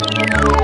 you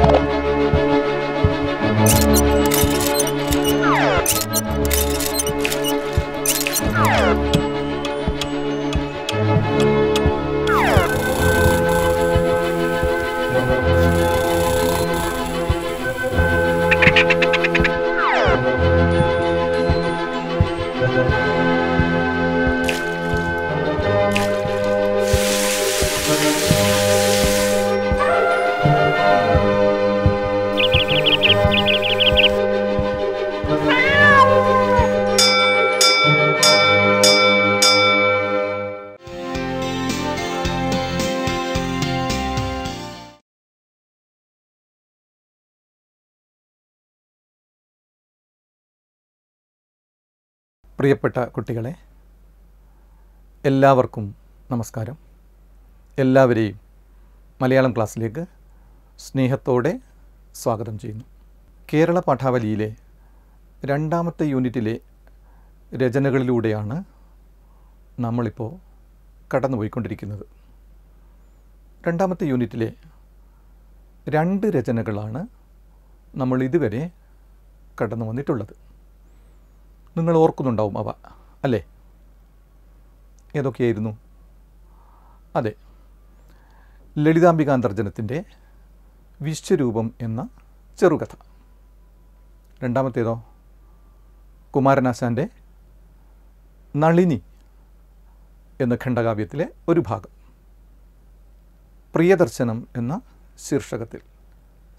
പ്രിയപ്പെട്ട കുട്ടികളെ എല്ലാവർക്കും നമസ്കാരം എല്ലാവരെയും മലയാളം ക്ലാസ്സിലേക്ക് സ്നേഹത്തോടെ സ്വാഗതം ചെയ്യുന്നു കേരള പാഠാവലിയിലെ രണ്ടാമത്തെ യൂണിറ്റിലെ രചനകളിലൂടെയാണ് നമ്മളിപ്പോൾ കടന്നുപോയിക്കൊണ്ടിരിക്കുന്നത് രണ്ടാമത്തെ യൂണിറ്റിലെ രണ്ട് രചനകളാണ് നമ്മൾ ഇതുവരെ കടന്നു വന്നിട്ടുള്ളത് നിങ്ങൾ ഓർക്കുന്നുണ്ടാവും അവ അല്ലേ ഏതൊക്കെയായിരുന്നു അതെ ലളിതാംബികാന്തർജനത്തിൻ്റെ അന്തർജനത്തിൻ്റെ വിശ്വരൂപം എന്ന ചെറുകഥ രണ്ടാമത്തേതോ കുമാരനാശാൻ്റെ നളിനി എന്ന ഖണ്ഡകാവ്യത്തിലെ ഒരു ഭാഗം പ്രിയദർശനം എന്ന ശീർഷകത്തിൽ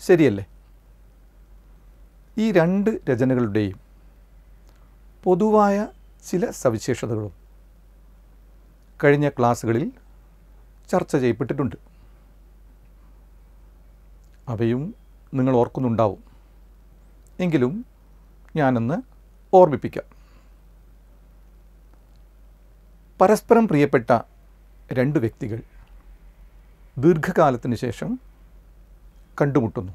ശരിയല്ലേ ഈ രണ്ട് രചനകളുടെയും പൊതുവായ ചില സവിശേഷതകളും കഴിഞ്ഞ ക്ലാസ്സുകളിൽ ചർച്ച ചെയ്യപ്പെട്ടിട്ടുണ്ട് അവയും നിങ്ങൾ ഓർക്കുന്നുണ്ടാവും എങ്കിലും ഞാനൊന്ന് ഓർമ്മിപ്പിക്കാം പരസ്പരം പ്രിയപ്പെട്ട രണ്ട് വ്യക്തികൾ ദീർഘകാലത്തിന് ശേഷം കണ്ടുമുട്ടുന്നു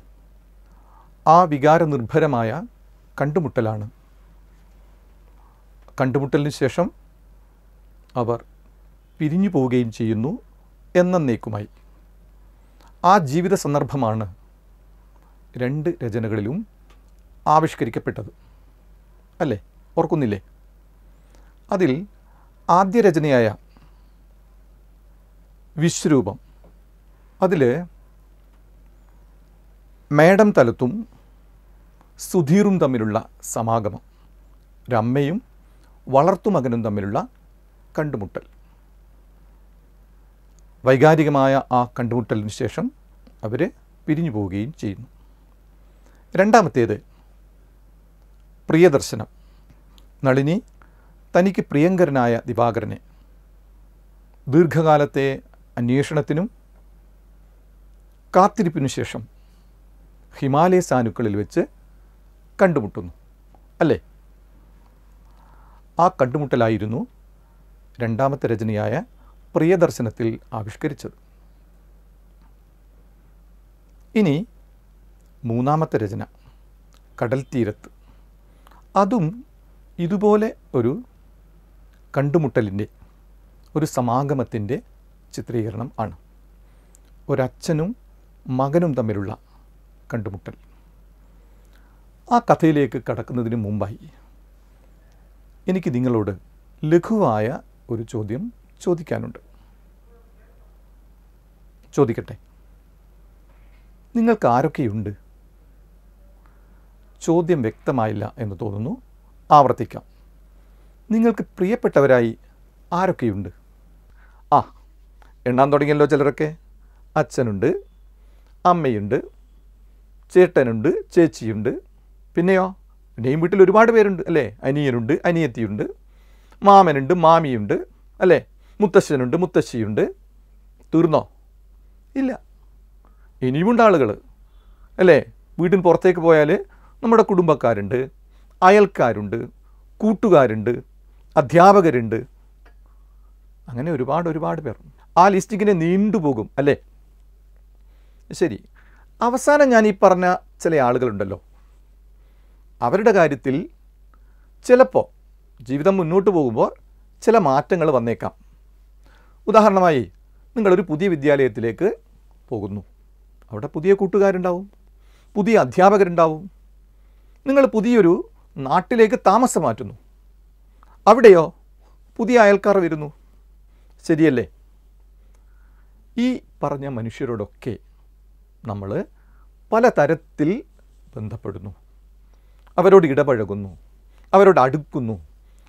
ആ വികാരനിർഭരമായ കണ്ടുമുട്ടലാണ് കണ്ടുമുട്ടലിന് ശേഷം അവർ പിരിഞ്ഞു പോവുകയും ചെയ്യുന്നു എന്നേക്കുമായി ആ ജീവിത സന്ദർഭമാണ് രണ്ട് രചനകളിലും ആവിഷ്കരിക്കപ്പെട്ടത് അല്ലേ ഓർക്കുന്നില്ലേ അതിൽ ആദ്യ രചനയായ വിശ്വരൂപം അതിൽ മേഡം തലത്തും സുധീറും തമ്മിലുള്ള സമാഗമം രമ്മയും വളർത്തുമകനും തമ്മിലുള്ള കണ്ടുമുട്ടൽ വൈകാരികമായ ആ കണ്ടുമുട്ടലിന് ശേഷം അവർ പിരിഞ്ഞു പോവുകയും ചെയ്യുന്നു രണ്ടാമത്തേത് പ്രിയദർശനം നളിനി തനിക്ക് പ്രിയങ്കരനായ ദിവാകരനെ ദീർഘകാലത്തെ അന്വേഷണത്തിനും കാത്തിരിപ്പിനു ശേഷം ഹിമാലയ സാനുക്കളിൽ വെച്ച് കണ്ടുമുട്ടുന്നു അല്ലേ ആ കണ്ടുമുട്ടലായിരുന്നു രണ്ടാമത്തെ രചനയായ പ്രിയദർശനത്തിൽ ആവിഷ്കരിച്ചത് ഇനി മൂന്നാമത്തെ രചന കടൽ തീരത്ത് അതും ഇതുപോലെ ഒരു കണ്ടുമുട്ടലിൻ്റെ ഒരു സമാഗമത്തിൻ്റെ ചിത്രീകരണം ആണ് ഒരച്ഛനും മകനും തമ്മിലുള്ള കണ്ടുമുട്ടൽ ആ കഥയിലേക്ക് കടക്കുന്നതിന് മുമ്പായി എനിക്ക് നിങ്ങളോട് ലഘുവായ ഒരു ചോദ്യം ചോദിക്കാനുണ്ട് ചോദിക്കട്ടെ നിങ്ങൾക്ക് ആരൊക്കെയുണ്ട് ചോദ്യം വ്യക്തമായില്ല എന്ന് തോന്നുന്നു ആവർത്തിക്കാം നിങ്ങൾക്ക് പ്രിയപ്പെട്ടവരായി ആരൊക്കെയുണ്ട് ആ എണ്ണാൻ തുടങ്ങിയല്ലോ ചിലരൊക്കെ അച്ഛനുണ്ട് അമ്മയുണ്ട് ചേട്ടനുണ്ട് ചേച്ചിയുണ്ട് പിന്നെയോ പിന്നെയും വീട്ടിൽ ഒരുപാട് പേരുണ്ട് അല്ലേ അനിയനുണ്ട് അനിയത്തിയുണ്ട് മാമനുണ്ട് മാമിയുണ്ട് അല്ലേ മുത്തശ്ശനുണ്ട് മുത്തശ്ശിയുണ്ട് തീർന്നോ ഇല്ല ഇനിയുമുണ്ട് ആളുകൾ അല്ലേ വീട്ടിന് പുറത്തേക്ക് പോയാൽ നമ്മുടെ കുടുംബക്കാരുണ്ട് അയൽക്കാരുണ്ട് കൂട്ടുകാരുണ്ട് അധ്യാപകരുണ്ട് അങ്ങനെ ഒരുപാട് ഒരുപാട് പേർ ആ ലിസ്റ്റ് ഇങ്ങനെ നീണ്ടുപോകും അല്ലേ ശരി അവസാനം ഞാൻ ഈ പറഞ്ഞ ചില ആളുകളുണ്ടല്ലോ അവരുടെ കാര്യത്തിൽ ചിലപ്പോൾ ജീവിതം മുന്നോട്ട് പോകുമ്പോൾ ചില മാറ്റങ്ങൾ വന്നേക്കാം ഉദാഹരണമായി നിങ്ങളൊരു പുതിയ വിദ്യാലയത്തിലേക്ക് പോകുന്നു അവിടെ പുതിയ കൂട്ടുകാരുണ്ടാവും പുതിയ അധ്യാപകരുണ്ടാവും നിങ്ങൾ പുതിയൊരു നാട്ടിലേക്ക് താമസം മാറ്റുന്നു അവിടെയോ പുതിയ അയൽക്കാർ വരുന്നു ശരിയല്ലേ ഈ പറഞ്ഞ മനുഷ്യരോടൊക്കെ നമ്മൾ പലതരത്തിൽ ബന്ധപ്പെടുന്നു അവരോട് ഇടപഴകുന്നു അവരോട് അടുക്കുന്നു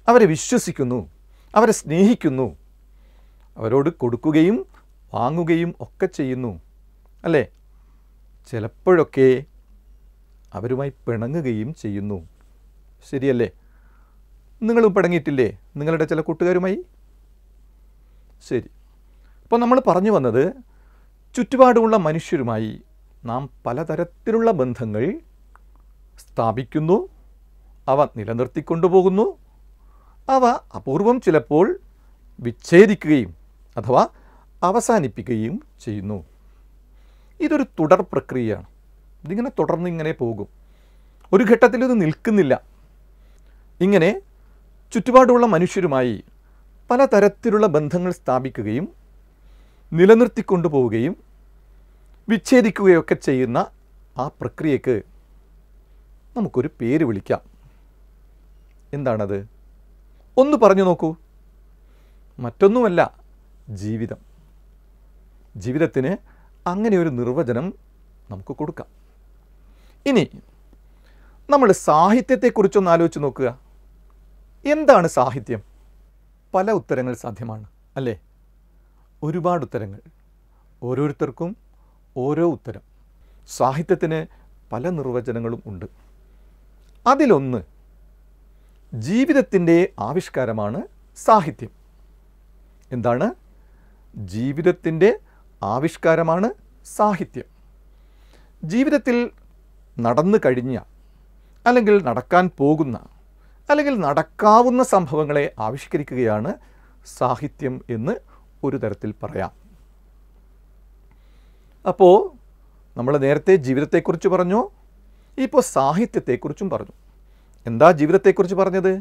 അവരെ വിശ്വസിക്കുന്നു അവരെ സ്നേഹിക്കുന്നു അവരോട് കൊടുക്കുകയും വാങ്ങുകയും ഒക്കെ ചെയ്യുന്നു അല്ലേ ചിലപ്പോഴൊക്കെ അവരുമായി പിണങ്ങുകയും ചെയ്യുന്നു ശരിയല്ലേ നിങ്ങളും പിണങ്ങിയിട്ടില്ലേ നിങ്ങളുടെ ചില കൂട്ടുകാരുമായി ശരി ഇപ്പോൾ നമ്മൾ പറഞ്ഞു വന്നത് ചുറ്റുപാടുമുള്ള മനുഷ്യരുമായി നാം പലതരത്തിലുള്ള ബന്ധങ്ങൾ സ്ഥാപിക്കുന്നു അവ നിലനിർത്തിക്കൊണ്ടുപോകുന്നു അവ അപൂർവം ചിലപ്പോൾ വിച്ഛേദിക്കുകയും അഥവാ അവസാനിപ്പിക്കുകയും ചെയ്യുന്നു ഇതൊരു തുടർ പ്രക്രിയയാണ് ഇതിങ്ങനെ തുടർന്ന് ഇങ്ങനെ പോകും ഒരു ഘട്ടത്തിൽ ഇത് നിൽക്കുന്നില്ല ഇങ്ങനെ ചുറ്റുപാടുള്ള മനുഷ്യരുമായി പലതരത്തിലുള്ള ബന്ധങ്ങൾ സ്ഥാപിക്കുകയും നിലനിർത്തിക്കൊണ്ടുപോവുകയും വിച്ഛേദിക്കുകയൊക്കെ ചെയ്യുന്ന ആ പ്രക്രിയയ്ക്ക് നമുക്കൊരു പേര് വിളിക്കാം എന്താണത് ഒന്ന് പറഞ്ഞു നോക്കൂ മറ്റൊന്നുമല്ല ജീവിതം ജീവിതത്തിന് അങ്ങനെ ഒരു നിർവചനം നമുക്ക് കൊടുക്കാം ഇനി നമ്മൾ സാഹിത്യത്തെക്കുറിച്ചൊന്ന് ആലോചിച്ച് നോക്കുക എന്താണ് സാഹിത്യം പല ഉത്തരങ്ങൾ സാധ്യമാണ് അല്ലേ ഒരുപാട് ഉത്തരങ്ങൾ ഓരോരുത്തർക്കും ഓരോ ഉത്തരം സാഹിത്യത്തിന് പല നിർവചനങ്ങളും ഉണ്ട് അതിലൊന്ന് ജീവിതത്തിൻ്റെ ആവിഷ്കാരമാണ് സാഹിത്യം എന്താണ് ജീവിതത്തിൻ്റെ ആവിഷ്കാരമാണ് സാഹിത്യം ജീവിതത്തിൽ നടന്നു കഴിഞ്ഞ അല്ലെങ്കിൽ നടക്കാൻ പോകുന്ന അല്ലെങ്കിൽ നടക്കാവുന്ന സംഭവങ്ങളെ ആവിഷ്കരിക്കുകയാണ് സാഹിത്യം എന്ന് ഒരു തരത്തിൽ പറയാം അപ്പോൾ നമ്മൾ നേരത്തെ ജീവിതത്തെക്കുറിച്ച് പറഞ്ഞു ഇപ്പോൾ സാഹിത്യത്തെക്കുറിച്ചും പറഞ്ഞു എന്താ ജീവിതത്തെക്കുറിച്ച് പറഞ്ഞത്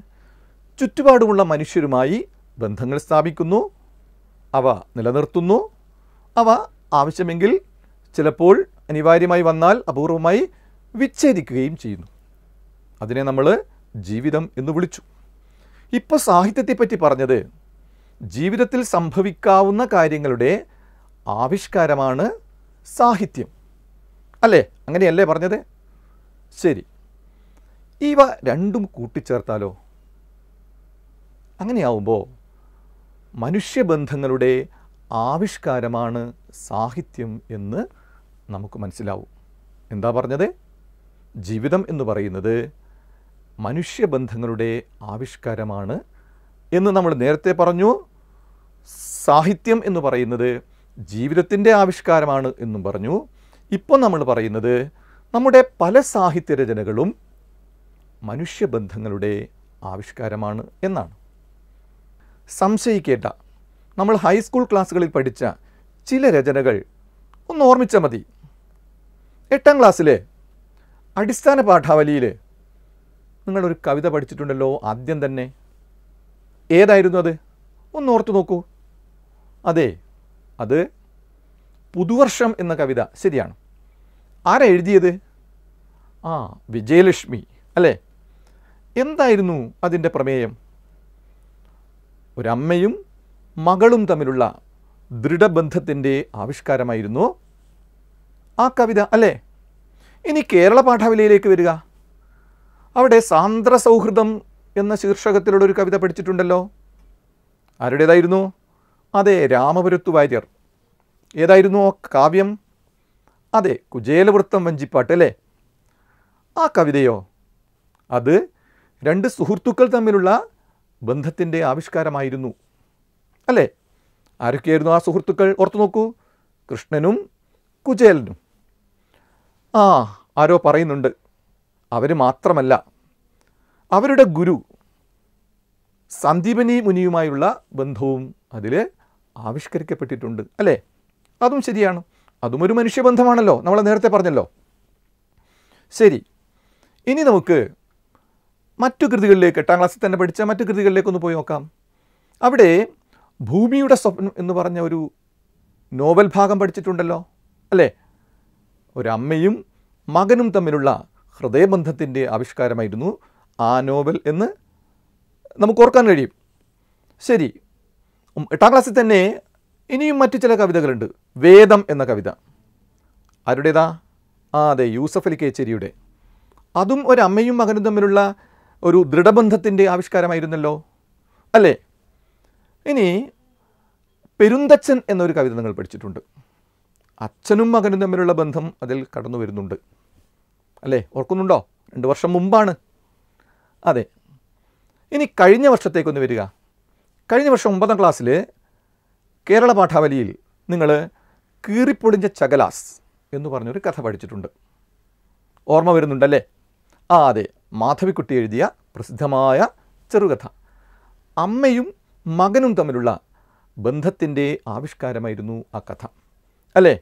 ചുറ്റുപാടുമുള്ള മനുഷ്യരുമായി ബന്ധങ്ങൾ സ്ഥാപിക്കുന്നു അവ നിലനിർത്തുന്നു അവ ആവശ്യമെങ്കിൽ ചിലപ്പോൾ അനിവാര്യമായി വന്നാൽ അപൂർവമായി വിച്ഛേദിക്കുകയും ചെയ്യുന്നു അതിനെ നമ്മൾ ജീവിതം എന്ന് വിളിച്ചു ഇപ്പോൾ സാഹിത്യത്തെപ്പറ്റി പറഞ്ഞത് ജീവിതത്തിൽ സംഭവിക്കാവുന്ന കാര്യങ്ങളുടെ ആവിഷ്കാരമാണ് സാഹിത്യം അല്ലേ അങ്ങനെയല്ലേ പറഞ്ഞത് ശരി ഇവ രണ്ടും കൂട്ടിച്ചേർത്താലോ അങ്ങനെയാവുമ്പോൾ മനുഷ്യബന്ധങ്ങളുടെ ആവിഷ്കാരമാണ് സാഹിത്യം എന്ന് നമുക്ക് മനസ്സിലാവും എന്താ പറഞ്ഞത് ജീവിതം എന്ന് പറയുന്നത് മനുഷ്യബന്ധങ്ങളുടെ ആവിഷ്കാരമാണ് എന്ന് നമ്മൾ നേരത്തെ പറഞ്ഞു സാഹിത്യം എന്ന് പറയുന്നത് ജീവിതത്തിൻ്റെ ആവിഷ്കാരമാണ് എന്നും പറഞ്ഞു ഇപ്പോൾ നമ്മൾ പറയുന്നത് നമ്മുടെ പല സാഹിത്യ രചനകളും മനുഷ്യബന്ധങ്ങളുടെ ആവിഷ്കാരമാണ് എന്നാണ് സംശയിക്കേണ്ട നമ്മൾ ഹൈസ്കൂൾ ക്ലാസ്സുകളിൽ പഠിച്ച ചില രചനകൾ ഒന്ന് ഓർമ്മിച്ചാൽ മതി എട്ടാം ക്ലാസ്സിലെ അടിസ്ഥാന പാഠാവലിയിൽ നിങ്ങളൊരു കവിത പഠിച്ചിട്ടുണ്ടല്ലോ ആദ്യം തന്നെ ഏതായിരുന്നു അത് ഒന്ന് ഓർത്തു നോക്കൂ അതെ അത് പുതുവർഷം എന്ന കവിത ശരിയാണ് ആരാ എഴുതിയത് ആ വിജയലക്ഷ്മി അല്ലേ എന്തായിരുന്നു അതിൻ്റെ പ്രമേയം ഒരമ്മയും മകളും തമ്മിലുള്ള ദൃഢബന്ധത്തിൻ്റെ ആവിഷ്കാരമായിരുന്നു ആ കവിത അല്ലേ ഇനി കേരള പാഠവലയിലേക്ക് വരിക അവിടെ സാന്ദ്ര സൗഹൃദം എന്ന ശീർഷകത്തിലുള്ള ഒരു കവിത പഠിച്ചിട്ടുണ്ടല്ലോ ആരുടേതായിരുന്നു അതെ രാമപുരത്തു വാര്യർ ഏതായിരുന്നു കാവ്യം അതെ കുചേലവൃത്തം വഞ്ചിപ്പാട്ട് അല്ലേ ആ കവിതയോ അത് രണ്ട് സുഹൃത്തുക്കൾ തമ്മിലുള്ള ബന്ധത്തിൻ്റെ ആവിഷ്കാരമായിരുന്നു അല്ലേ ആരൊക്കെയായിരുന്നു ആ സുഹൃത്തുക്കൾ ഓർത്തു നോക്കൂ കൃഷ്ണനും കുചേലനും ആ ആരോ പറയുന്നുണ്ട് അവർ മാത്രമല്ല അവരുടെ ഗുരു സന്ദീപനി മുനിയുമായുള്ള ബന്ധവും അതിൽ ആവിഷ്കരിക്കപ്പെട്ടിട്ടുണ്ട് അല്ലേ അതും ശരിയാണ് അതും ഒരു മനുഷ്യബന്ധമാണല്ലോ നമ്മൾ നേരത്തെ പറഞ്ഞല്ലോ ശരി ഇനി നമുക്ക് മറ്റു കൃതികളിലേക്ക് എട്ടാം ക്ലാസ്സിൽ തന്നെ പഠിച്ച മറ്റു കൃതികളിലേക്കൊന്ന് പോയി നോക്കാം അവിടെ ഭൂമിയുടെ സ്വപ്നം എന്ന് പറഞ്ഞ ഒരു നോവൽ ഭാഗം പഠിച്ചിട്ടുണ്ടല്ലോ അല്ലേ ഒരമ്മയും മകനും തമ്മിലുള്ള ഹൃദയബന്ധത്തിൻ്റെ ആവിഷ്കാരമായിരുന്നു ആ നോവൽ എന്ന് നമുക്ക് ഓർക്കാൻ കഴിയും ശരി എട്ടാം ക്ലാസ്സിൽ തന്നെ ഇനിയും മറ്റു ചില കവിതകളുണ്ട് വേദം എന്ന കവിത ആരുടേതാ ആ അതെ യൂസഫ് അലി കേച്ചേരിയുടെ അതും ഒരമ്മയും മകനും തമ്മിലുള്ള ഒരു ദൃഢബന്ധത്തിൻ്റെ ആവിഷ്കാരമായിരുന്നല്ലോ അല്ലേ ഇനി പെരുന്തച്ഛൻ എന്നൊരു കവിത നിങ്ങൾ പഠിച്ചിട്ടുണ്ട് അച്ഛനും മകനും തമ്മിലുള്ള ബന്ധം അതിൽ കടന്നു വരുന്നുണ്ട് അല്ലേ ഓർക്കുന്നുണ്ടോ രണ്ട് വർഷം മുമ്പാണ് അതെ ഇനി കഴിഞ്ഞ വർഷത്തേക്കൊന്ന് വരിക കഴിഞ്ഞ വർഷം ഒമ്പതാം ക്ലാസ്സിൽ കേരള പാഠാവലിയിൽ നിങ്ങൾ കീറിപ്പൊടിഞ്ഞ ചകലാസ് എന്ന് പറഞ്ഞൊരു കഥ പഠിച്ചിട്ടുണ്ട് ഓർമ്മ വരുന്നുണ്ടല്ലേ ആ അതെ മാധവിക്കുട്ടി എഴുതിയ പ്രസിദ്ധമായ ചെറുകഥ അമ്മയും മകനും തമ്മിലുള്ള ബന്ധത്തിൻ്റെ ആവിഷ്കാരമായിരുന്നു ആ കഥ അല്ലേ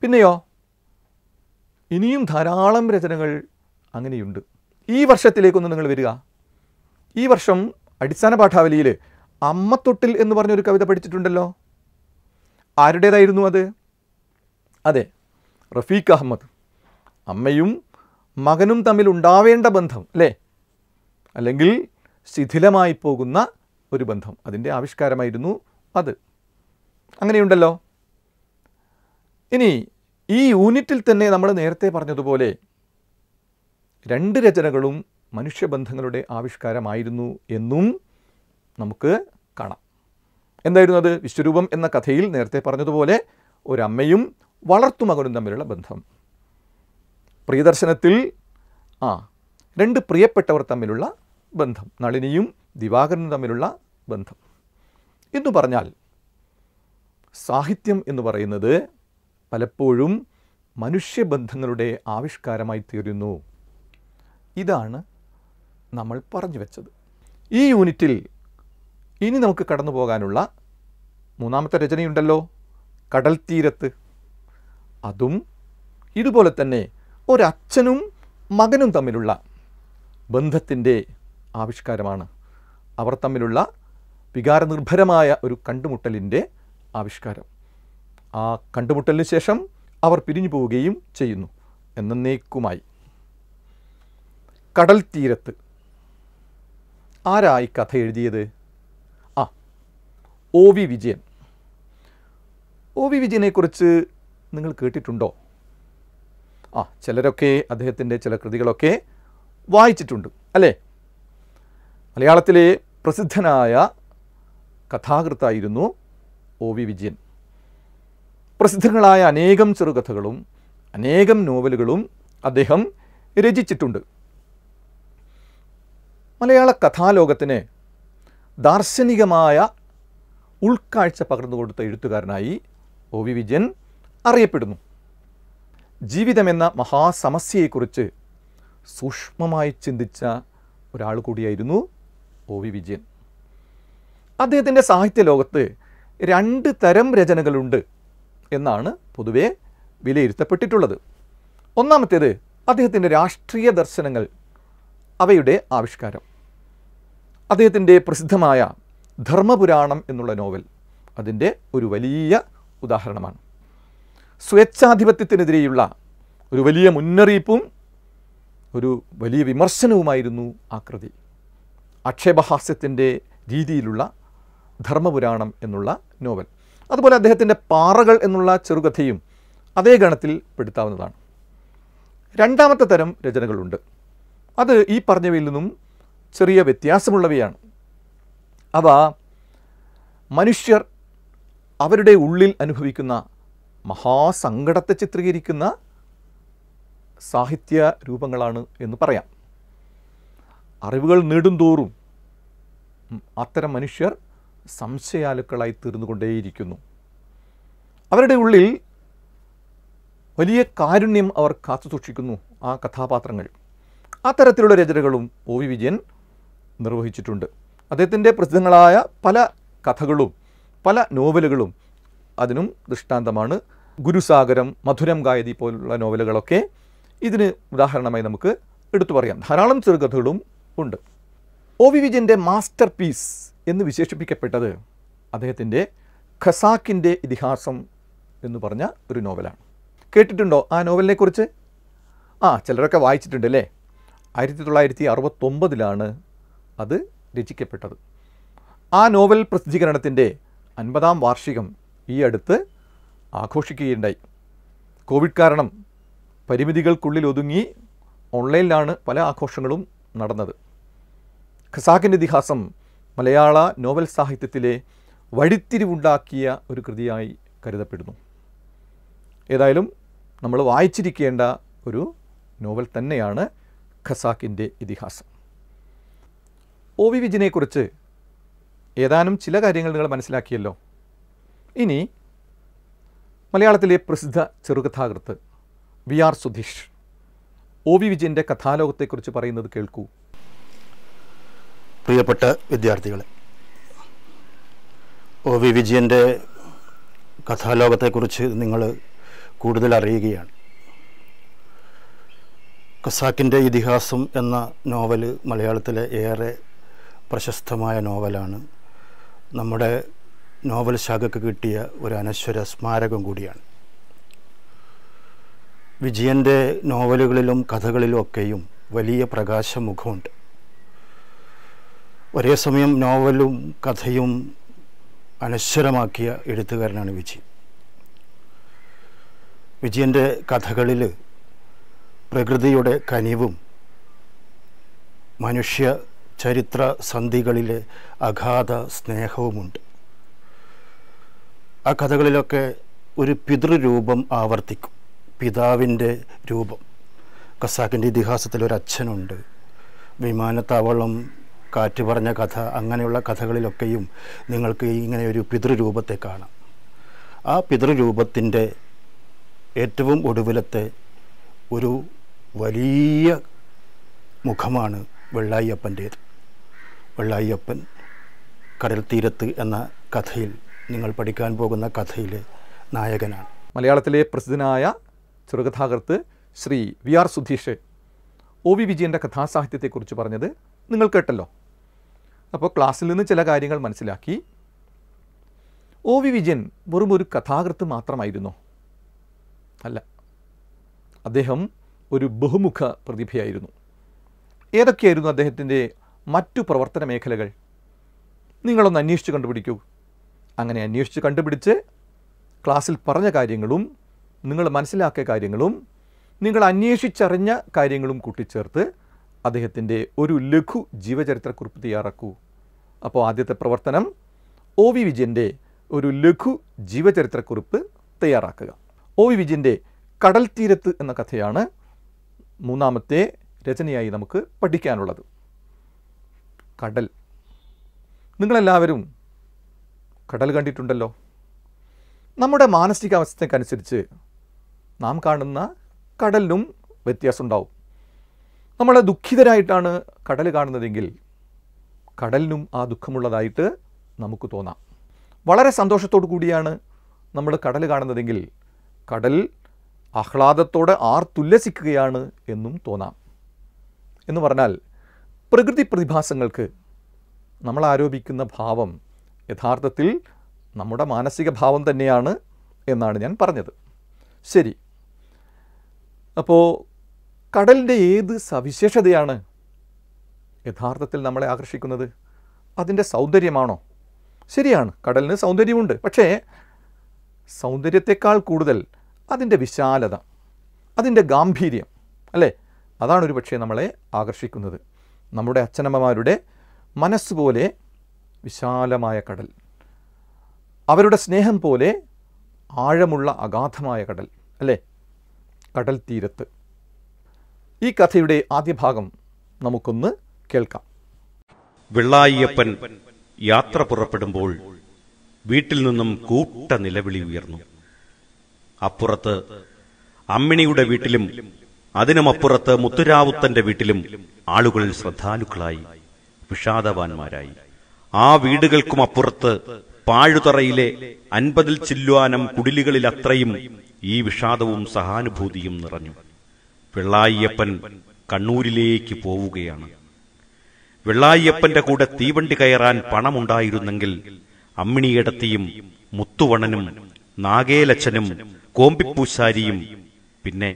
പിന്നെയോ ഇനിയും ധാരാളം രചനകൾ അങ്ങനെയുണ്ട് ഈ വർഷത്തിലേക്കൊന്ന് നിങ്ങൾ വരിക ഈ വർഷം അടിസ്ഥാന പാഠാവലിയിൽ അമ്മത്തൊട്ടിൽ എന്ന് പറഞ്ഞൊരു കവിത പഠിച്ചിട്ടുണ്ടല്ലോ ആരുടേതായിരുന്നു അത് അതെ റഫീഖ് അഹമ്മദ് അമ്മയും മകനും തമ്മിൽ ഉണ്ടാവേണ്ട ബന്ധം അല്ലേ അല്ലെങ്കിൽ ശിഥിലമായി പോകുന്ന ഒരു ബന്ധം അതിൻ്റെ ആവിഷ്കാരമായിരുന്നു അത് അങ്ങനെയുണ്ടല്ലോ ഇനി ഈ യൂണിറ്റിൽ തന്നെ നമ്മൾ നേരത്തെ പറഞ്ഞതുപോലെ രണ്ട് രചനകളും മനുഷ്യബന്ധങ്ങളുടെ ആവിഷ്കാരമായിരുന്നു എന്നും നമുക്ക് കാണാം എന്തായിരുന്നു അത് വിശ്വരൂപം എന്ന കഥയിൽ നേരത്തെ പറഞ്ഞതുപോലെ ഒരമ്മയും വളർത്തുമകനും തമ്മിലുള്ള ബന്ധം പ്രിയദർശനത്തിൽ ആ രണ്ട് പ്രിയപ്പെട്ടവർ തമ്മിലുള്ള ബന്ധം നളിനിയും ദിവാകരനും തമ്മിലുള്ള ബന്ധം എന്നു പറഞ്ഞാൽ സാഹിത്യം എന്ന് പറയുന്നത് പലപ്പോഴും മനുഷ്യബന്ധങ്ങളുടെ ആവിഷ്കാരമായി തീരുന്നു ഇതാണ് നമ്മൾ പറഞ്ഞു വെച്ചത് ഈ യൂണിറ്റിൽ ഇനി നമുക്ക് കടന്നു പോകാനുള്ള മൂന്നാമത്തെ രചനയുണ്ടല്ലോ കടൽ തീരത്ത് അതും ഇതുപോലെ തന്നെ ഒരച്ഛനും മകനും തമ്മിലുള്ള ബന്ധത്തിൻ്റെ ആവിഷ്കാരമാണ് അവർ തമ്മിലുള്ള വികാരനിർഭരമായ ഒരു കണ്ടുമുട്ടലിൻ്റെ ആവിഷ്കാരം ആ കണ്ടുമുട്ടലിന് ശേഷം അവർ പിരിഞ്ഞു പോവുകയും ചെയ്യുന്നു എന്നേക്കുമായി കടൽ തീരത്ത് ആരായി കഥ എഴുതിയത് ആ O V Vijayan O V വിജയനെക്കുറിച്ച് നിങ്ങൾ കേട്ടിട്ടുണ്ടോ ആ ചിലരൊക്കെ അദ്ദേഹത്തിൻ്റെ ചില കൃതികളൊക്കെ വായിച്ചിട്ടുണ്ട് അല്ലേ മലയാളത്തിലെ പ്രസിദ്ധനായ കഥാകൃത്തായിരുന്നു ഒ വി വിജയൻ പ്രസിദ്ധങ്ങളായ അനേകം ചെറുകഥകളും അനേകം നോവലുകളും അദ്ദേഹം രചിച്ചിട്ടുണ്ട് മലയാള കഥാലോകത്തിന് ദാർശനികമായ ഉൾക്കാഴ്ച പകർന്നു കൊടുത്ത എഴുത്തുകാരനായി ഒ വി വിജയൻ അറിയപ്പെടുന്നു ജീവിതമെന്ന മഹാസമസ്യയെക്കുറിച്ച് സൂക്ഷ്മമായി ചിന്തിച്ച ഒരാൾ കൂടിയായിരുന്നു ഒ വി വിജയൻ അദ്ദേഹത്തിൻ്റെ സാഹിത്യ ലോകത്ത് രണ്ട് തരം രചനകളുണ്ട് എന്നാണ് പൊതുവെ വിലയിരുത്തപ്പെട്ടിട്ടുള്ളത് ഒന്നാമത്തേത് അദ്ദേഹത്തിൻ്റെ രാഷ്ട്രീയ ദർശനങ്ങൾ അവയുടെ ആവിഷ്കാരം അദ്ദേഹത്തിൻ്റെ പ്രസിദ്ധമായ ധർമ്മപുരാണം എന്നുള്ള നോവൽ അതിൻ്റെ ഒരു വലിയ ഉദാഹരണമാണ് സ്വേച്ഛാധിപത്യത്തിനെതിരെയുള്ള ഒരു വലിയ മുന്നറിയിപ്പും ഒരു വലിയ വിമർശനവുമായിരുന്നു ആ കൃതി ആക്ഷേപഹാസ്യത്തിൻ്റെ രീതിയിലുള്ള ധർമ്മപുരാണം എന്നുള്ള നോവൽ അതുപോലെ അദ്ദേഹത്തിൻ്റെ പാറകൾ എന്നുള്ള ചെറുകഥയും അതേ ഗണത്തിൽ പെടുത്താവുന്നതാണ് രണ്ടാമത്തെ തരം രചനകളുണ്ട് അത് ഈ പറഞ്ഞവയിൽ നിന്നും ചെറിയ വ്യത്യാസമുള്ളവയാണ് അവ മനുഷ്യർ അവരുടെ ഉള്ളിൽ അനുഭവിക്കുന്ന മഹാസങ്കടത്തെ ചിത്രീകരിക്കുന്ന സാഹിത്യ രൂപങ്ങളാണ് എന്ന് പറയാം അറിവുകൾ നേടുംതോറും അത്തരം മനുഷ്യർ സംശയാലുക്കളായി തീർന്നുകൊണ്ടേയിരിക്കുന്നു അവരുടെ ഉള്ളിൽ വലിയ കാരുണ്യം അവർ കാത്തു സൂക്ഷിക്കുന്നു ആ കഥാപാത്രങ്ങൾ അത്തരത്തിലുള്ള രചനകളും ഒ വി വിജയൻ നിർവഹിച്ചിട്ടുണ്ട് അദ്ദേഹത്തിൻ്റെ പ്രസിദ്ധങ്ങളായ പല കഥകളും പല നോവലുകളും അതിനും ദൃഷ്ടാന്തമാണ് ഗുരുസാഗരം മധുരം ഗായതി പോലുള്ള നോവലുകളൊക്കെ ഇതിന് ഉദാഹരണമായി നമുക്ക് എടുത്തു പറയാം ധാരാളം ചെറുകഥകളും ഉണ്ട് ഒ വി വിജയൻ്റെ മാസ്റ്റർ പീസ് എന്ന് വിശേഷിപ്പിക്കപ്പെട്ടത് അദ്ദേഹത്തിൻ്റെ ഖസാക്കിൻ്റെ ഇതിഹാസം എന്ന് പറഞ്ഞ ഒരു നോവലാണ് കേട്ടിട്ടുണ്ടോ ആ നോവലിനെക്കുറിച്ച് ആ ചിലരൊക്കെ വായിച്ചിട്ടുണ്ട് അല്ലേ ആയിരത്തി തൊള്ളായിരത്തി അറുപത്തൊമ്പതിലാണ് അത് രചിക്കപ്പെട്ടത് ആ നോവൽ പ്രസിദ്ധീകരണത്തിൻ്റെ അൻപതാം വാർഷികം ഈ അടുത്ത് ആഘോഷിക്കുകയുണ്ടായി കോവിഡ് കാരണം പരിമിതികൾക്കുള്ളിൽ ഒതുങ്ങി ഓൺലൈനിലാണ് പല ആഘോഷങ്ങളും നടന്നത് ഖസാക്കിൻ്റെ ഇതിഹാസം മലയാള നോവൽ സാഹിത്യത്തിലെ വഴിത്തിരിവുണ്ടാക്കിയ ഒരു കൃതിയായി കരുതപ്പെടുന്നു ഏതായാലും നമ്മൾ വായിച്ചിരിക്കേണ്ട ഒരു നോവൽ തന്നെയാണ് ഖസാക്കിൻ്റെ ഇതിഹാസം ഒ വി വിജിനെക്കുറിച്ച് ഏതാനും ചില കാര്യങ്ങൾ നിങ്ങൾ മനസ്സിലാക്കിയല്ലോ ഇനി മലയാളത്തിലെ പ്രസിദ്ധ ചെറുകഥാകൃത്ത് V R Sudheesh O V വിജയൻ്റെ കഥാലോകത്തെക്കുറിച്ച് പറയുന്നത് കേൾക്കൂ പ്രിയപ്പെട്ട വിദ്യാർത്ഥികളെ ഒ വി വിജയൻ്റെ കഥാലോകത്തെക്കുറിച്ച് നിങ്ങൾ കൂടുതൽ അറിയുകയാണ് കസാക്കിൻ്റെ ഇതിഹാസം എന്ന നോവൽ മലയാളത്തിലെ ഏറെ പ്രശസ്തമായ നോവലാണ് നമ്മുടെ നോവൽ ശാഖക്ക് കിട്ടിയ ഒരു അനശ്വര സ്മാരകം കൂടിയാണ് വിജയൻ്റെ നോവലുകളിലും കഥകളിലും ഒക്കെയും വലിയ പ്രകാശമുഖമുണ്ട് ഒരേ സമയം നോവലും കഥയും അനശ്വരമാക്കിയ എഴുത്തുകാരനാണ് വിജയൻ വിജയൻ്റെ കഥകളിൽ പ്രകൃതിയുടെ കനിവും മനുഷ്യ ചരിത്ര സന്ധികളിലെ അഗാധ സ്നേഹവുമുണ്ട് ആ കഥകളിലൊക്കെ ഒരു പിതൃരൂപം ആവർത്തിക്കും പിതാവിൻ്റെ രൂപം കസാക്കിൻ്റെ ഇതിഹാസത്തിൽ ഒരു അച്ഛനുണ്ട് വിമാനത്താവളം കാറ്റ് പറഞ്ഞ കഥ അങ്ങനെയുള്ള കഥകളിലൊക്കെയും നിങ്ങൾക്ക് ഇങ്ങനെ ഒരു പിതൃരൂപത്തെ കാണാം ആ പിതൃരൂപത്തിൻ്റെ ഏറ്റവും ഒടുവിലത്തെ ഒരു വലിയ മുഖമാണ് വെള്ളായിയപ്പൻ്റേത് വെള്ളായിയപ്പൻ കടൽ തീരത്ത് എന്ന കഥയിൽ നിങ്ങൾ പഠിക്കാൻ പോകുന്ന കഥയിലെ നായകനാണ് മലയാളത്തിലെ പ്രസിദ്ധനായ ചെറുകഥാകൃത്ത് Shri V R Sudheesh O V വിജയൻ്റെ കഥാസാഹിത്യത്തെക്കുറിച്ച് പറഞ്ഞത് നിങ്ങൾ കേട്ടല്ലോ അപ്പോൾ ക്ലാസ്സിൽ നിന്ന് ചില കാര്യങ്ങൾ മനസ്സിലാക്കി ഒ വി വിജയൻ വെറും ഒരു കഥാകൃത്ത് മാത്രമായിരുന്നോ അല്ല അദ്ദേഹം ഒരു ബഹുമുഖ പ്രതിഭയായിരുന്നു ഏതൊക്കെയായിരുന്നു അദ്ദേഹത്തിൻ്റെ മറ്റു പ്രവർത്തന മേഖലകൾ നിങ്ങളൊന്ന് അന്വേഷിച്ച് കണ്ടുപിടിക്കൂ അങ്ങനെ അന്വേഷിച്ച് കണ്ടുപിടിച്ച് ക്ലാസ്സിൽ പറഞ്ഞ കാര്യങ്ങളും നിങ്ങൾ മനസ്സിലാക്കിയ കാര്യങ്ങളും നിങ്ങൾ അന്വേഷിച്ചറിഞ്ഞ കാര്യങ്ങളും കൂട്ടിച്ചേർത്ത് അദ്ദേഹത്തിൻ്റെ ഒരു ലഘു ജീവചരിത്രക്കുറിപ്പ് തയ്യാറാക്കൂ അപ്പോൾ ആദ്യത്തെ പ്രവർത്തനം ഒ വി വിജയൻ്റെ ഒരു ലഘു ജീവചരിത്രക്കുറിപ്പ് തയ്യാറാക്കുക ഒ വി വിജയൻ്റെ കടൽ തീരത്ത് എന്ന കഥയാണ് മൂന്നാമത്തെ രചനയായി നമുക്ക് പഠിക്കാനുള്ളത് കടൽ നിങ്ങളെല്ലാവരും കടൽ കണ്ടിട്ടുണ്ടല്ലോ നമ്മുടെ മാനസികാവസ്ഥക്കനുസരിച്ച് നാം കാണുന്ന കടലിനും വ്യത്യാസം ഉണ്ടാവും നമ്മൾ ദുഃഖിതരായിട്ടാണ് കടൽ കാണുന്നതെങ്കിൽ കടലിനും ആ ദുഃഖമുള്ളതായിട്ട് നമുക്ക് തോന്നാം വളരെ സന്തോഷത്തോടു കൂടിയാണ് നമ്മൾ കടൽ കാണുന്നതെങ്കിൽ കടൽ ആഹ്ലാദത്തോടെ ആർത്തുല്ലസിക്കുകയാണ് എന്നും തോന്നാം എന്ന് പറഞ്ഞാൽ പ്രകൃതി പ്രതിഭാസങ്ങൾക്ക് നമ്മൾ ആരോപിക്കുന്ന ഭാവം യഥാർത്ഥത്തിൽ നമ്മുടെ മാനസിക ഭാവം തന്നെയാണ് എന്നാണ് ഞാൻ പറഞ്ഞത് ശരി അപ്പോൾ കടലിൻ്റെ ഏത് സവിശേഷതയാണ് യഥാർത്ഥത്തിൽ നമ്മളെ ആകർഷിക്കുന്നത് അതിൻ്റെ സൗന്ദര്യമാണോ ശരിയാണ് കടലിന് സൗന്ദര്യമുണ്ട് പക്ഷേ സൗന്ദര്യത്തെക്കാൾ കൂടുതൽ അതിൻ്റെ വിശാലത അതിൻ്റെ ഗാംഭീര്യം അല്ലേ അതാണ് ഒരു പക്ഷേ നമ്മളെ ആകർഷിക്കുന്നത് നമ്മുടെ അച്ഛനമ്മമാരുടെ മനസ്സുപോലെ വിശാലമായ കടൽ അവരുടെ സ്നേഹം പോലെ ആഴമുള്ള അഗാധമായ കടൽ അല്ലേ കടൽ തീരത്ത് ഈ കഥയുടെ ആദ്യ ഭാഗം നമുക്കൊന്ന് കേൾക്കാം വെള്ളായിയപ്പൻ യാത്ര പുറപ്പെടുമ്പോൾ വീട്ടിൽ നിന്നും കൂട്ട നിലവിളി ഉയർന്നു അപ്പുറത്ത് അമ്മിണിയുടെ വീട്ടിലും അതിനുമപ്പുറത്ത് മുത്തുരാവുത്തന്റെ വീട്ടിലും ആളുകൾ ശ്രദ്ധാലുക്കളായി വിഷാദവാന്മാരായി ആ വീടുകൾക്കും അപ്പുറത്ത് പാഴുതറയിലെ അൻപതിൽ ചില്ലുവാനം കുടിലുകളിലത്രയും ഈ വിഷാദവും സഹാനുഭൂതിയും നിറഞ്ഞു വെള്ളായിയപ്പൻ കണ്ണൂരിലേക്ക് പോവുകയാണ് വെള്ളായിയപ്പന്റെ കൂടെ തീവണ്ടി കയറാൻ പണമുണ്ടായിരുന്നെങ്കിൽ അമ്മിണിയടത്തിയും മുത്തുവണനും നാഗേലച്ചനും കോമ്പിപ്പൂശാരിയും പിന്നെ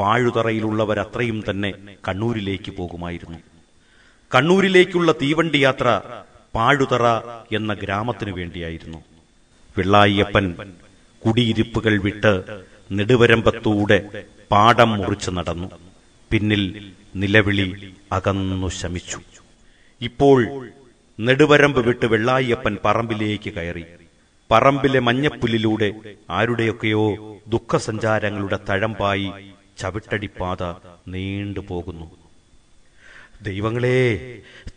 പാഴുതറയിലുള്ളവരത്രയും തന്നെ കണ്ണൂരിലേക്ക് പോകുമായിരുന്നു കണ്ണൂരിലേക്കുള്ള തീവണ്ടി യാത്ര പാഴുതറ എന്ന ഗ്രാമത്തിനു വേണ്ടിയായിരുന്നു വെള്ളായിയപ്പൻ കുടിയിരിപ്പുകൾ വിട്ട് നെടുവരമ്പത്തൂടെ പാടം മുറിച്ചു നടന്നു പിന്നിൽ നിലവിളി അകന്നു ശമിച്ചു ഇപ്പോൾ നെടുവരമ്പ് വിട്ട് വെള്ളായിയപ്പൻ പറമ്പിലേക്ക് കയറി പറമ്പിലെ മഞ്ഞപ്പുല്ലിലൂടെ ആരുടെയൊക്കെയോ ദുഃഖസഞ്ചാരങ്ങളുടെ തഴമ്പായി ചവിട്ടടിപ്പാത നീണ്ടുപോകുന്നു ദൈവങ്ങളെ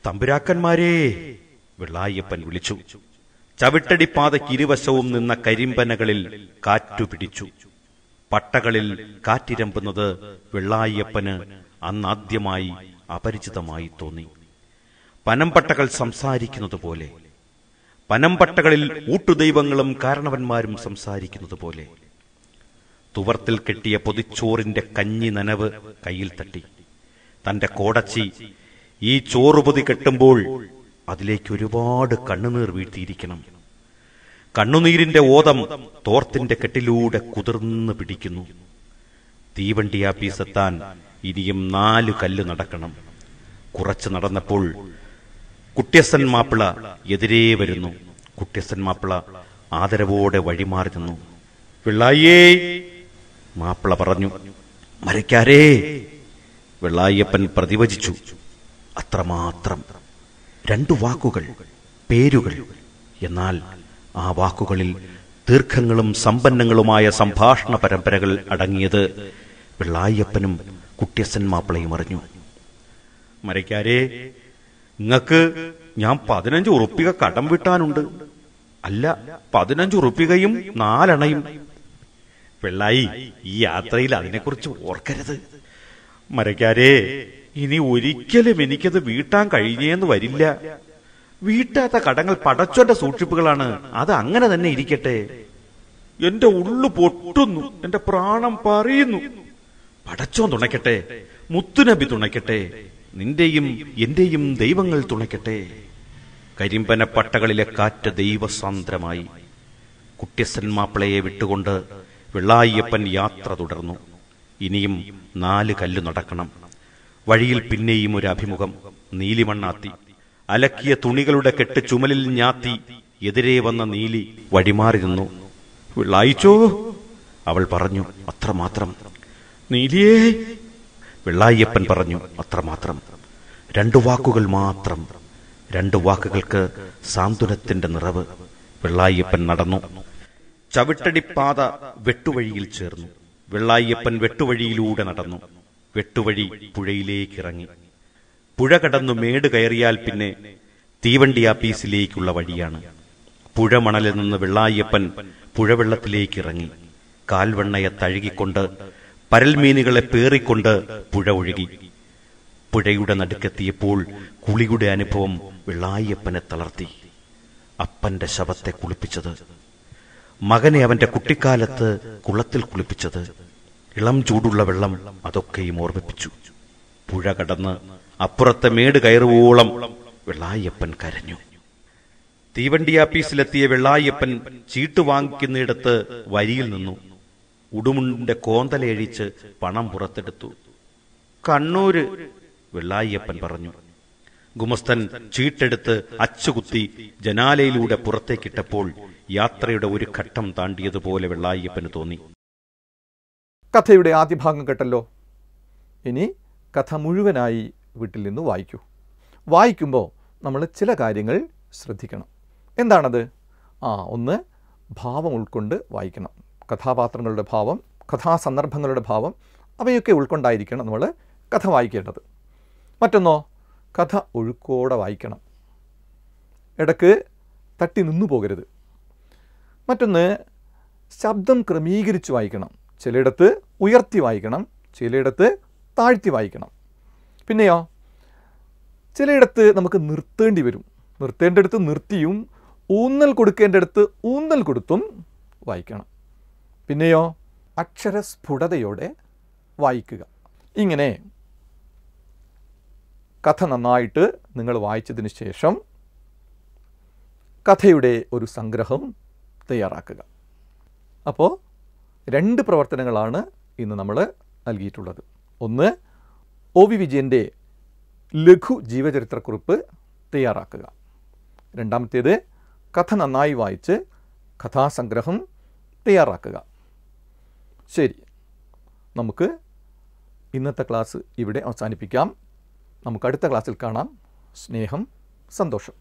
തമ്പുരാക്കന്മാരേ വെള്ളായപ്പൻ വിളിച്ചു ചവിട്ടടിപ്പാതയ്ക്ക് ഇരുവശവും നിന്ന കരിമ്പനകളിൽ കാറ്റു പിടിച്ചു പട്ടകളിൽ കാറ്റിരമ്പുന്നത് വെള്ളായപ്പന് അന്നാദ്യമായി അപരിചിതമായി തോന്നി പനംപട്ടകൾ സംസാരിക്കുന്നത് പോലെ പനംപട്ടകളിൽ ഊട്ടുദൈവങ്ങളും കാരണവന്മാരും സംസാരിക്കുന്നത് പോലെ തുവർത്തിൽ കെട്ടിയ പൊതിച്ചോറിന്റെ കഞ്ഞി നനവ് കയ്യിൽ തട്ടി തന്റെ കോടച്ചി ഈ ചോറുപൊതി കെട്ടുമ്പോൾ അതിലേക്ക് ഒരുപാട് കണ്ണുനീർ വീഴ്ത്തിയിരിക്കണം കണ്ണുനീരിന്റെ ഓതം തോർത്തിന്റെ കെട്ടിലൂടെ കുതിർന്ന് പിടിക്കുന്നു തീവണ്ടി ആപ്പീസെത്താൻ ഇനിയും നാല് കല്ല് നടക്കണം കുറച്ച് നടന്നപ്പോൾ കുട്ട്യസൻ മാപ്പിള എതിരേ വരുന്നു കുട്ട്യസൻ മാപ്പിള ആദരവോടെ വഴിമാറി നിന്നു വെള്ളായിയേ മാപ്പിള പറഞ്ഞു മരക്കാരേ വെള്ളായപ്പൻ പ്രതിവചിച്ചു അത്രമാത്രം രണ്ടു വാക്കുകൾ പേരുകൾ എന്നാൽ ആ വാക്കുകളിൽ ദീർഘങ്ങളും സമ്പന്നങ്ങളുമായ സംഭാഷണ പരമ്പരകൾ അടങ്ങിയത് പിള്ളായിയപ്പനും കുട്ടിയസൻ മാപ്പിളയും അറിഞ്ഞു മരയ്ക്കാരെ നിങ്ങക്ക് ഞാൻ പതിനഞ്ച് ഉറുപ്പിക കടം വിട്ടാനുണ്ട് അല്ല പതിനഞ്ച് ഉറുപ്പികയും നാലണയും പിള്ളായി ഈ യാത്രയിൽ അതിനെക്കുറിച്ച് ഓർക്കരുത് മരയ്ക്കാരേ ഇനി ഒരിക്കലും എനിക്കത് വീട്ടാൻ കഴിഞ്ഞേന്ന് വരില്ല വീട്ടാത്ത കടങ്ങൾ പടച്ചോന്റെ സൂക്ഷിപ്പുകളാണ് അത് അങ്ങനെ തന്നെ ഇരിക്കട്ടെ എന്റെ ഉള്ളു പൊട്ടുന്നു എന്റെ പ്രാണം പറയുന്നു പടച്ചോൻ തുണയ്ക്കട്ടെ മുത്തുനബി തുണയ്ക്കട്ടെ നിന്റെയും എന്റെയും ദൈവങ്ങൾ തുണയ്ക്കട്ടെ കരിമ്പന പട്ടകളിലെ കാറ്റ് ദൈവസാന്ദ്രമായി കുട്ടിയസന്മാപ്പിളയെ വിട്ടുകൊണ്ട് വെള്ളായിയപ്പൻ യാത്ര തുടർന്നു ഇനിയും നാല് കല്ല് നടക്കണം വഴിയിൽ പിന്നെയും ഒരു അഭിമുഖം നീലിമണ്ണാത്തി അലക്കിയ തുണികളുടെ കെട്ട് ചുമലിൽ ഞാത്തി എതിരെ വന്ന നീലി വഴിമാറിരുന്നു വിള്ളായിച്ചോ അവൾ പറഞ്ഞു അത്രമാത്രം നീലിയേ വെള്ളായിയപ്പൻ പറഞ്ഞു അത്രമാത്രം രണ്ടു വാക്കുകൾ മാത്രം രണ്ടു വാക്കുകൾക്ക് സാന്ത്വനത്തിന്റെ നിറവ് വെള്ളായിയപ്പൻ നടന്നു ചവിട്ടടിപ്പാത വെട്ടുവഴിയിൽ ചേർന്നു വെള്ളായിയപ്പൻ വെട്ടുവഴിയിലൂടെ നടന്നു വെട്ടുവഴി പുഴയിലേക്കിറങ്ങി പുഴ കടന്നു മേട് കയറിയാൽ പിന്നെ തീവണ്ടി ആപ്പീസിലേക്കുള്ള വഴിയാണ് പുഴമണലിൽ നിന്ന് വെള്ളായപ്പൻ പുഴവെള്ളത്തിലേക്കിറങ്ങി കാൽവെണ്ണയെ തഴുകിക്കൊണ്ട് പരൽമീനുകളെ പേറിക്കൊണ്ട് പുഴ ഒഴുകി പുഴയുടെ നടുക്കെത്തിയപ്പോൾ കുളിയുടെ അനുഭവം വെള്ളായപ്പനെ തളർത്തി അപ്പന്റെ ശവത്തെ കുളിപ്പിച്ചത് മകനെ അവന്റെ കുട്ടിക്കാലത്ത് കുളത്തിൽ കുളിപ്പിച്ചത് ഇളം ചൂടുള്ള വെള്ളം അതൊക്കെയും ഓർമ്മിപ്പിച്ചു പുഴ കടന്ന് അപ്പുറത്തെ മേട് കയറുവോളം വെള്ളായിയപ്പൻ കരഞ്ഞു തീവണ്ടിയാപ്പീസിലെത്തിയ വെള്ളായിയപ്പൻ ചീട്ട് വാങ്ങിക്കുന്നിടത്ത് വരിയിൽ നിന്നു ഉടുമുണ്ടിന്റെ കോന്തലഴിച്ച് പണം പുറത്തെടുത്തു കണ്ണൂര് വെള്ളായിയപ്പൻ പറഞ്ഞു ഗുമസ്തൻ ചീട്ടെടുത്ത് അച്ചുകുത്തി ജനാലയിലൂടെ പുറത്തേക്കിട്ടപ്പോൾ യാത്രയുടെ ഒരു ഘട്ടം താണ്ടിയതുപോലെ വെള്ളായിയപ്പന് തോന്നി കഥയുടെ ആദ്യ ഭാഗം കേട്ടല്ലോ ഇനി കഥ മുഴുവനായി വീട്ടിൽ നിന്ന് വായിക്കൂ വായിക്കുമ്പോൾ നമ്മൾ ചില കാര്യങ്ങൾ ശ്രദ്ധിക്കണം എന്താണത് ആ ഒന്ന് ഭാവം ഉൾക്കൊണ്ട് വായിക്കണം കഥാപാത്രങ്ങളുടെ ഭാവം കഥാസന്ദർഭങ്ങളുടെ ഭാവം അവയൊക്കെ ഉൾക്കൊണ്ടായിരിക്കണം നമ്മൾ കഥ വായിക്കേണ്ടത് മറ്റൊന്നോ കഥ ഒഴുക്കോടെ വായിക്കണം ഇടക്ക് തട്ടി നിന്നു പോകരുത് മറ്റൊന്ന് ശബ്ദം ക്രമീകരിച്ച് വായിക്കണം ചിലയിടത്ത് ഉയർത്തി വായിക്കണം ചിലയിടത്ത് താഴ്ത്തി വായിക്കണം പിന്നെയോ ചിലയിടത്ത് നമുക്ക് നിർത്തേണ്ടി വരും നിർത്തേണ്ടടുത്ത് നിർത്തിയും ഊന്നൽ കൊടുക്കേണ്ടടുത്ത് ഊന്നൽ കൊടുത്തും വായിക്കണം പിന്നെയോ അക്ഷരസ്ഫുടതയോടെ വായിക്കുക ഇങ്ങനെ കഥ നന്നായിട്ട് നിങ്ങൾ വായിച്ചതിന് ശേഷം കഥയുടെ ഒരു സംഗ്രഹം തയ്യാറാക്കുക അപ്പോൾ രണ്ട് പ്രവർത്തനങ്ങളാണ് ഇന്ന് നമ്മൾ നൽകിയിട്ടുള്ളത് ഒന്ന് ഒ വി വിജയൻ്റെ ലഘു ജീവചരിത്രക്കുറിപ്പ് തയ്യാറാക്കുക രണ്ടാമത്തേത് കഥ നന്നായി വായിച്ച് കഥാസംഗ്രഹം തയ്യാറാക്കുക ശരി നമുക്ക് ഇന്നത്തെ ക്ലാസ് ഇവിടെ അവസാനിപ്പിക്കാം നമുക്ക് അടുത്ത ക്ലാസ്സിൽ കാണാം സ്നേഹം സന്തോഷം